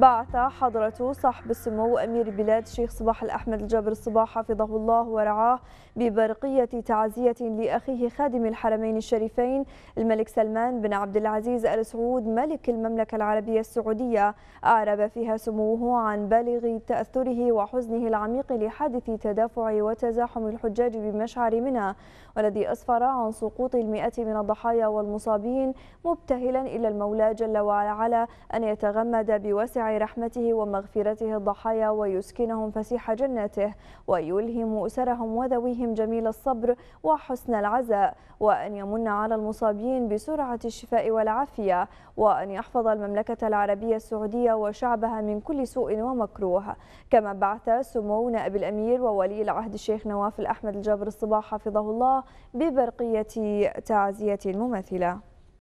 بعث حضرة صاحب السمو أمير بلاد الشيخ صباح الأحمد الجابر الصباح حفظه الله ورعاه ببرقية تعزية لأخيه خادم الحرمين الشريفين الملك سلمان بن عبد العزيز آل سعود ملك المملكة العربية السعودية أعرب فيها سموه عن بالغ تأثره وحزنه العميق لحادث تدافع وتزاحم الحجاج بمشعر منى والذي أسفر عن سقوط المئات من الضحايا والمصابين مبتهلا إلى المولى جل وعلا أن يتغمد بوسع رحمته ومغفرته الضحايا ويسكنهم فسيح جناته ويلهم أسرهم وذويهم جميل الصبر وحسن العزاء وأن يمن على المصابين بسرعة الشفاء والعافية وأن يحفظ المملكة العربية السعودية وشعبها من كل سوء ومكروه كما بعث سمو نائب الأمير وولي العهد الشيخ نواف الأحمد الجابر الصباح حفظه الله ببرقية تعزية المماثلة